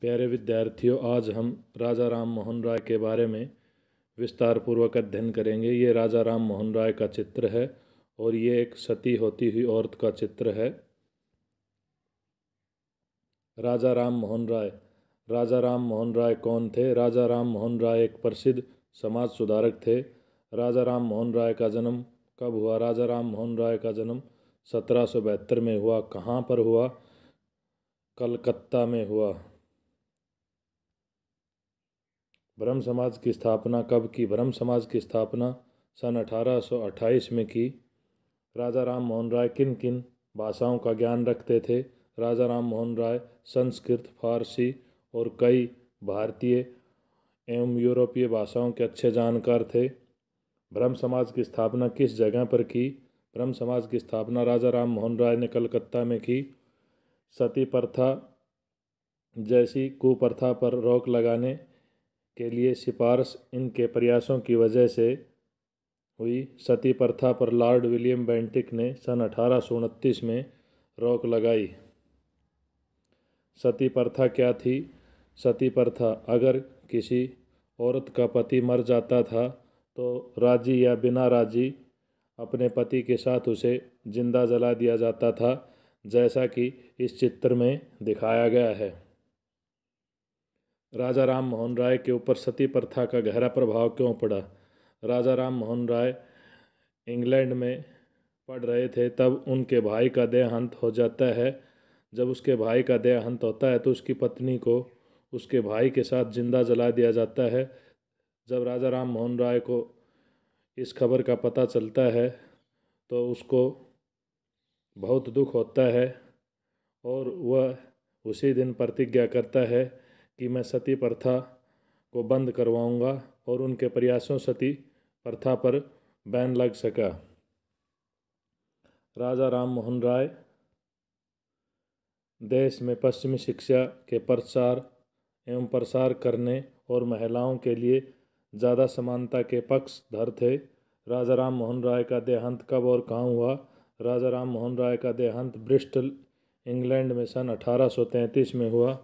प्यारे विद्यार्थियों आज हम राजा राम मोहन राय के बारे में विस्तार पूर्वक अध्ययन करेंगे ये राजा राम मोहन राय का चित्र है और ये एक सती होती हुई औरत का चित्र है राजा राम मोहन राय राजा राम मोहन राय कौन थे राजा राम मोहन राय एक प्रसिद्ध समाज सुधारक थे राजा राम मोहन राय का जन्म कब हुआ राजा राम मोहन राय का जन्म सत्रह में हुआ कहाँ पर हुआ कलकत्ता में हुआ ब्रह्म समाज की स्थापना कब की ब्रह्म समाज की स्थापना सन 1828 में की राजा राम मोहन राय किन किन भाषाओं का ज्ञान रखते थे राजा राम मोहन राय संस्कृत फारसी और कई भारतीय एवं यूरोपीय भाषाओं के अच्छे जानकार थे ब्रह्म समाज की स्थापना किस जगह पर की ब्रह्म समाज की स्थापना राजा राम मोहन राय ने कलकत्ता में की सती प्रथा जैसी कुप्रथा पर रोक लगाने के लिए सिफारश इनके प्रयासों की वजह से हुई सती प्रथा पर लॉर्ड विलियम बेंटिक ने सन अठारह में रोक लगाई सती प्रथा क्या थी सती प्रथा अगर किसी औरत का पति मर जाता था तो राजी या बिना राजी अपने पति के साथ उसे जिंदा जला दिया जाता था जैसा कि इस चित्र में दिखाया गया है राजा राम मोहन राय के ऊपर सती प्रथा का गहरा प्रभाव क्यों पड़ा राजा राम मोहन राय इंग्लैंड में पढ़ रहे थे तब उनके भाई का देहांत हो जाता है जब उसके भाई का देहांत होता है तो उसकी पत्नी को उसके भाई के साथ जिंदा जला दिया जाता है जब राजा राम मोहन राय को इस खबर का पता चलता है तो उसको बहुत दुख होता है और वह उसी दिन प्रतिज्ञा करता है कि मैं सती प्रथा को बंद करवाऊंगा और उनके प्रयासों सती प्रथा पर बैन लग सका राजा राम मोहन राय देश में पश्चिमी शिक्षा के प्रचार एवं प्रसार करने और महिलाओं के लिए ज़्यादा समानता के पक्षधर थे राजा राम मोहन राय का देहांत कब और कहाँ हुआ राजा राम मोहन राय का देहांत ब्रिस्टल इंग्लैंड में सन अठारह में हुआ